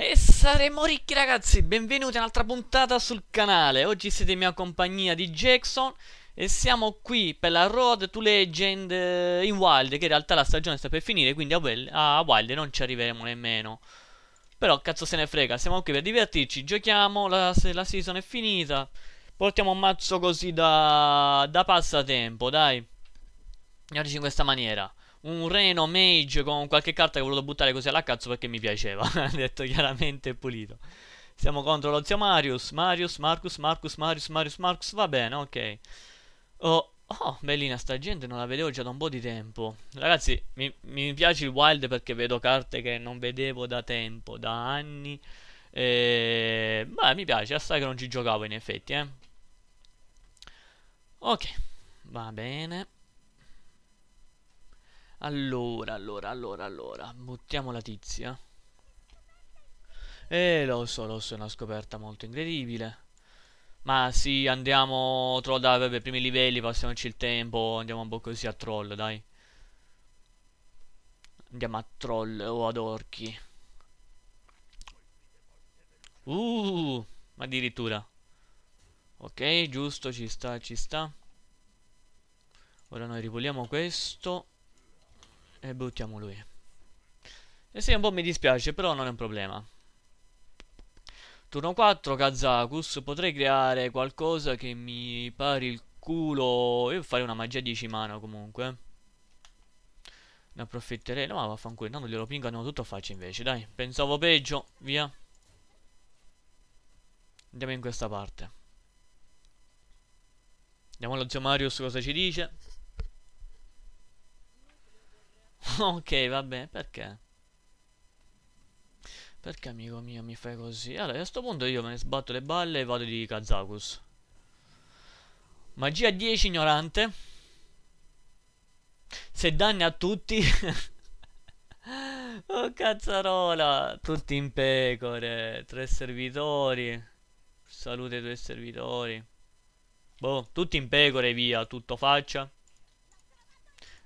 E saremo ricchi ragazzi, benvenuti a un'altra puntata sul canale Oggi siete in mia compagnia di Jackson E siamo qui per la Road to Legend eh, in Wild Che in realtà la stagione sta per finire, quindi a Wild non ci arriveremo nemmeno Però cazzo se ne frega, siamo qui per divertirci, giochiamo, la, la season è finita Portiamo un mazzo così da, da passatempo, dai Andiamoci in questa maniera un Reno Mage con qualche carta che ho voluto buttare così alla cazzo perché mi piaceva. Ha Detto chiaramente pulito. Siamo contro lo zio Marius. Marius, Marcus, Marcus, Marius, Marius, Marcus. Va bene, ok. Oh, oh, bellina sta gente, non la vedevo già da un po' di tempo. Ragazzi, mi, mi piace il wild perché vedo carte che non vedevo da tempo, da anni. E... Beh, mi piace, assai che non ci giocavo in effetti, eh. Ok, va bene. Allora, allora, allora, allora. Buttiamo la tizia. E eh, lo so, lo so, è una scoperta molto incredibile. Ma sì, andiamo troll, dai, vabbè, primi livelli, passiamoci il tempo, andiamo un po' così a troll, dai. Andiamo a troll o ad orchi. Uh, addirittura. Ok, giusto, ci sta, ci sta. Ora noi ripuliamo questo. E buttiamo lui. E sì, un po' mi dispiace, però non è un problema. Turno 4, Kazakus. Potrei creare qualcosa che mi pari il culo. Io farei una magia 10 mano comunque. Ne approfitterei. No, ma vaffanculo. Tanto glielo pingano tutto a faccia invece, dai. Pensavo peggio. Via. Andiamo in questa parte. Andiamo allo zio Marius cosa ci dice. ok, vabbè, perché? Perché amico mio mi fai così? Allora, a sto punto io me ne sbatto le balle e vado di Kazakus. Magia 10 ignorante. Se danni a tutti... oh cazzarola! Tutti in pecore. Tre servitori. Salute ai tuoi servitori. Boh, tutti in pecore, via, tutto faccia.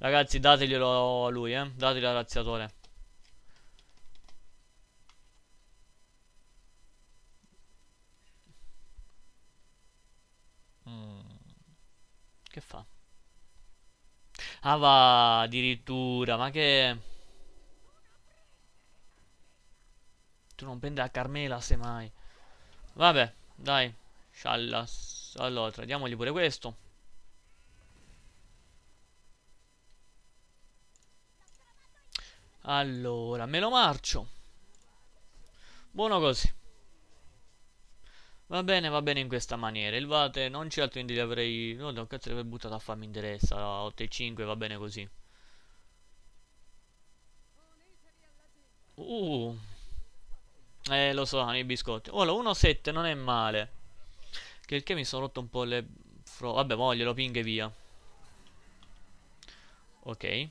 Ragazzi dateglielo a lui eh Dateglielo al razziatore mm. Che fa? Ah va addirittura Ma che Tu non prendi la Carmela semmai Vabbè dai Sciallas Allora tradiamogli pure questo Allora, me lo marcio. Buono così. Va bene, va bene in questa maniera. Il Vate non c'è altro quindi li avrei... No, no, cazzo, l'avrei buttato a farmi interessa. 8 e 5, va bene così. Uh. Eh, lo so, i biscotti. Ora, oh, 1,7 non è male. Che il che mi sono rotto un po' le... Fro... Vabbè, voglio, lo ping e via. Ok.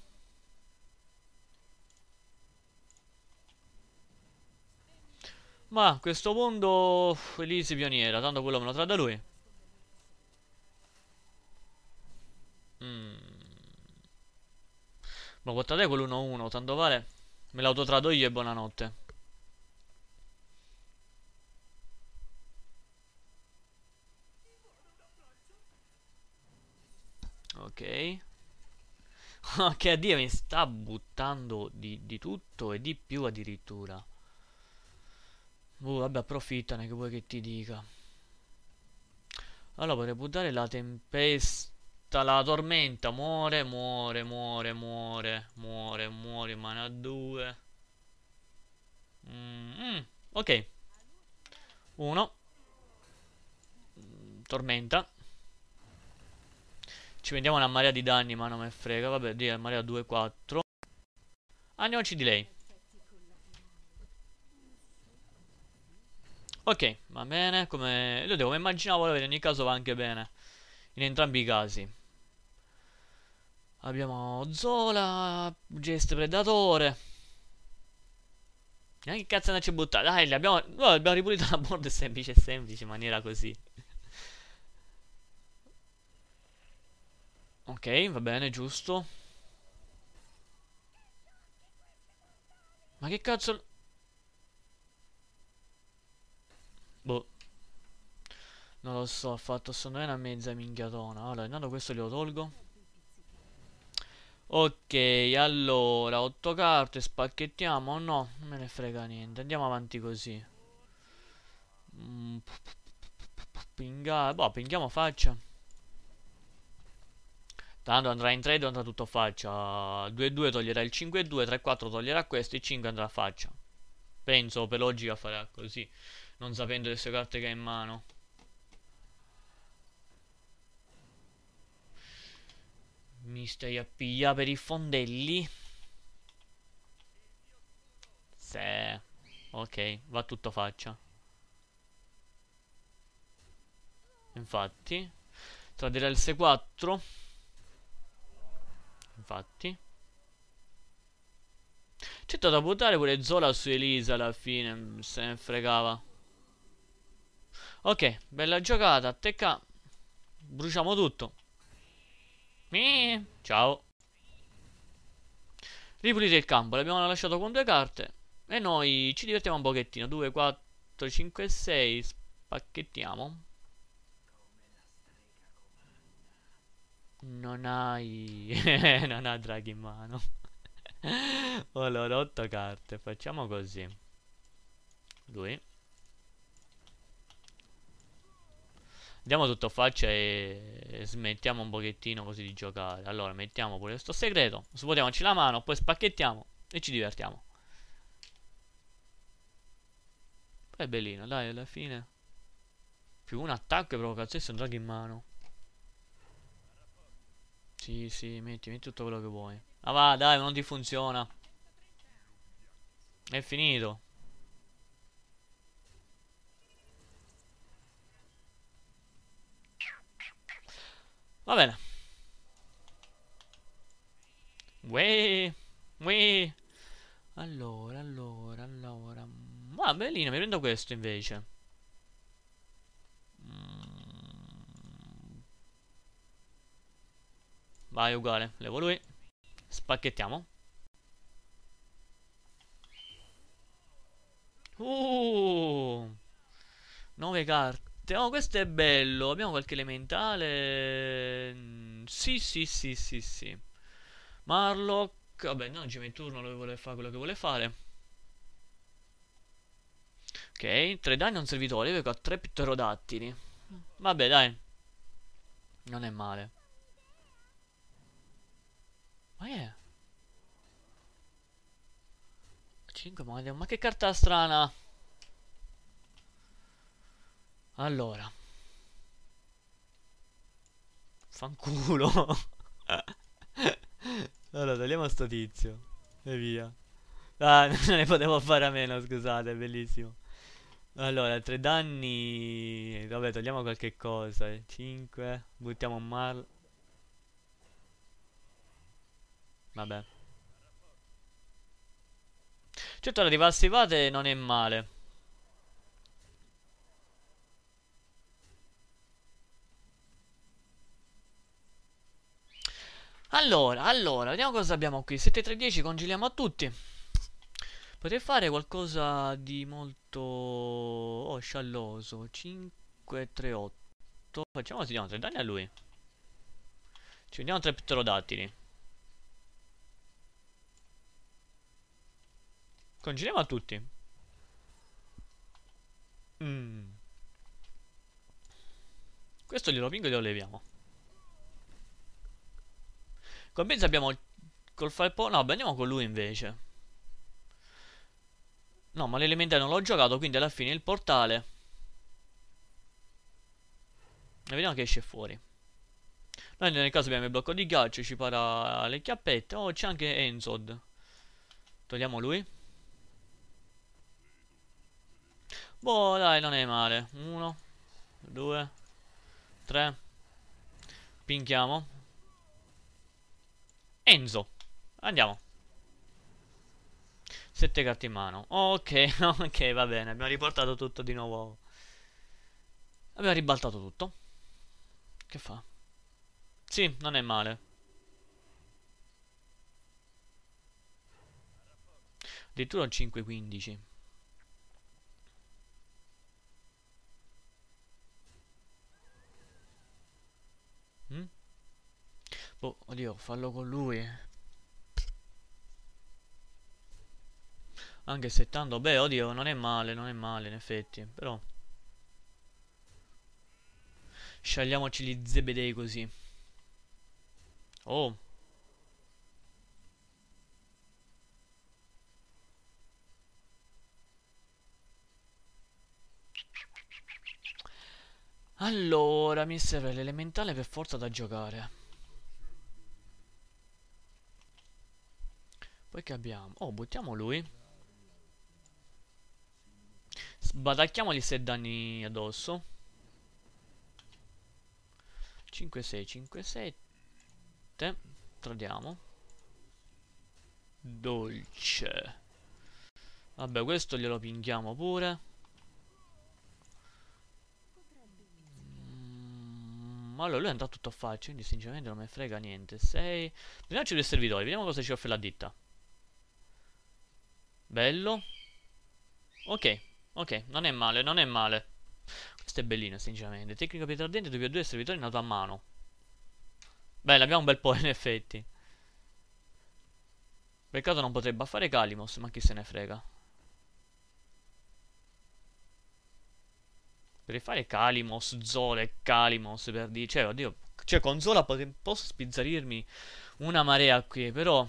Ma questo mondo Elise pioniera, tanto quello me lo tratta lui. Mm. Ma guardate quell'1-1, tanto vale. Me l'autotrado io e buonanotte. Ok. Che Ok, Dio mi sta buttando di, di tutto e di più addirittura. Boh, vabbè, approfittane che vuoi che ti dica. Allora, vorrei buttare la tempesta, la tormenta. Muore, muore, muore, muore, muore, muore, mano a due. Mm, ok. Uno. Mm, tormenta. Ci vediamo una marea di danni, ma non me frega. Vabbè, di marea 2-4. Andiamoci di lei. Ok, va bene, come lo devo, immaginavo, in ogni caso va anche bene, in entrambi i casi. Abbiamo Zola, Geste Predatore. Neanche cazzo andarci a buttare. Dai, li abbiamo, no, abbiamo ripulito la board semplice semplice, in maniera così. Ok, va bene, giusto. Ma che cazzo... Boh. Non lo so, ha fatto sono una mezza minchiatona. Allora, intanto questo glielo tolgo. Ok, allora, 8 carte, spacchettiamo o no? Non me ne frega niente, andiamo avanti così. Mm, boh, pinghiamo faccia. Tanto andrà in trade, andrà tutto faccia. 2-2 toglierà il 5-2, 3-4 toglierà questo e 5 andrà a faccia. Penso per logica farà così non sapendo le sue carte che ha in mano. Mi stai a pigliare per i fondelli? Se. Ok, va tutto faccia. Infatti. Tradirà il C4. Infatti. C'è stato da buttare pure Zola su Elisa alla fine. Se ne fregava. Ok, bella giocata, tecca. Bruciamo tutto. Eeeh, ciao. Ripulite il campo, l'abbiamo lasciato con due carte. E noi ci divertiamo un pochettino. 2, 4, 5, 6. Spacchettiamo. Non hai... non ha draghi in mano. allora, 8 carte. Facciamo così. Lui. Andiamo tutto faccia e... smettiamo un pochettino così di giocare. Allora, mettiamo pure questo segreto, svuotiamoci la mano, poi spacchettiamo e ci divertiamo. Poi è bellino, dai, alla fine. Più un attacco e provocazione un drag in mano. Sì, sì, metti, metti tutto quello che vuoi. Ah va, dai, non ti funziona. È finito. Va bene. Uè. Uè. Allora, allora, allora. Mm, ah, bellino, mi prendo questo invece. Mm. Vai, uguale. Levo lui. Spacchettiamo. Uh! 9 carte. Oh, questo è bello. Abbiamo qualche elementale. Sì, sì, sì, sì, sì. Marlock. Vabbè, no, Gemme turno lo vuole fare quello che vuole fare. Ok, tre danni a un servitore Io ho tre pterodattili. Vabbè, dai. Non è male. Ma che è? 5 Ma che carta strana. Allora. Fanculo. allora, togliamo sto tizio. E via. Ah, non ne potevo fare a meno, scusate, bellissimo. Allora, tre danni... Vabbè, togliamo qualche cosa. Cinque. Buttiamo un mal... Vabbè. Certo, la rivalsivate non è male. Allora, allora, vediamo cosa abbiamo qui. 7310 congeliamo a tutti. Potrei fare qualcosa di molto... Oh, scialloso. 538. Facciamo si diamo 3 danni a lui. Ci vediamo 3 pterodattili. Congeliamo a tutti. Mm. Questo glielo pingo e lo leviamo. Col Blaze abbiamo... Col Falpo... No, andiamo con lui invece. No, ma l'elementare non l'ho giocato, quindi alla fine il portale... E vediamo che esce fuori. Noi nel caso abbiamo il blocco di ghiaccio, ci para le chiappette. Oh, c'è anche Enzod. Togliamo lui. Boh, dai, non è male. Uno, due, tre. Pinchiamo. Enzo. Andiamo. Sette carte in mano. Ok, ok, va bene. Abbiamo riportato tutto di nuovo. Abbiamo ribaltato tutto. Che fa? Sì, non è male. Addirittura 5-15. Boh, oddio, fallo con lui. Anche se tanto, beh, oddio, non è male, non è male, in effetti, però... Scegliamoci gli zebedei così. Oh. Allora, mi serve l'elementale per forza da giocare. che abbiamo? Oh, buttiamo lui. Sbatacchiamoli se danni addosso. 5, 6, 5, 7. Tradiamo. Dolce. Vabbè, questo glielo pinghiamo pure. Mm, allora lui è andato tutto a faccia, quindi sinceramente non mi frega niente. 6. Sei... Prendiamoci due servitori, vediamo cosa ci offre la ditta. Bello. Ok, ok, non è male, non è male. Questo è bellino, sinceramente. Tecnica pietra ardente, 2 2 servitore nato a mano. Bello, abbiamo un bel po' in effetti. Peccato non potrebbe fare Calimos, ma chi se ne frega. Potrei fare Calimos, Zola e Calimos, per dire... Cioè, oddio, cioè con Zola posso spizzarirmi una marea qui, però...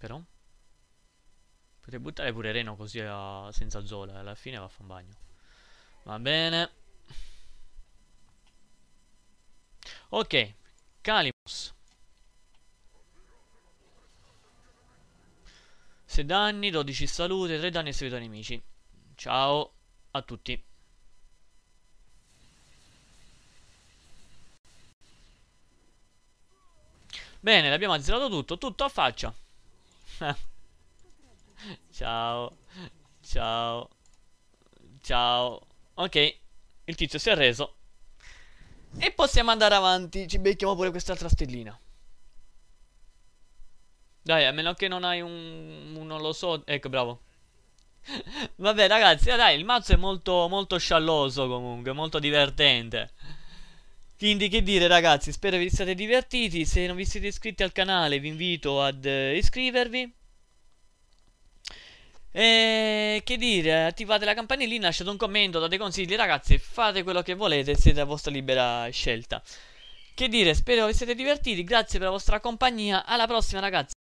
Però. Potete buttare pure Reno così a... Eh, senza zola. Alla fine va a fare un bagno. Va bene. Ok. Calimus. Se danni, 12 salute, 3 danni e seguito ai nemici. Ciao a tutti. Bene, l'abbiamo azzerato tutto, tutto a faccia. Ciao. Ciao. Ciao. Ok. Il tizio si è arreso E possiamo andare avanti. Ci becchiamo pure quest'altra stellina. Dai, a meno che non hai un... un non lo so. Ecco, bravo. Vabbè, ragazzi, dai, il mazzo è molto, molto scialloso comunque. Molto divertente. Quindi che dire ragazzi, spero vi siate divertiti, se non vi siete iscritti al canale vi invito ad eh, iscrivervi. E che dire, attivate la campanellina, lasciate un commento, date consigli ragazzi, fate quello che volete, siete a vostra libera scelta. Che dire, spero vi siete divertiti, grazie per la vostra compagnia, alla prossima ragazzi.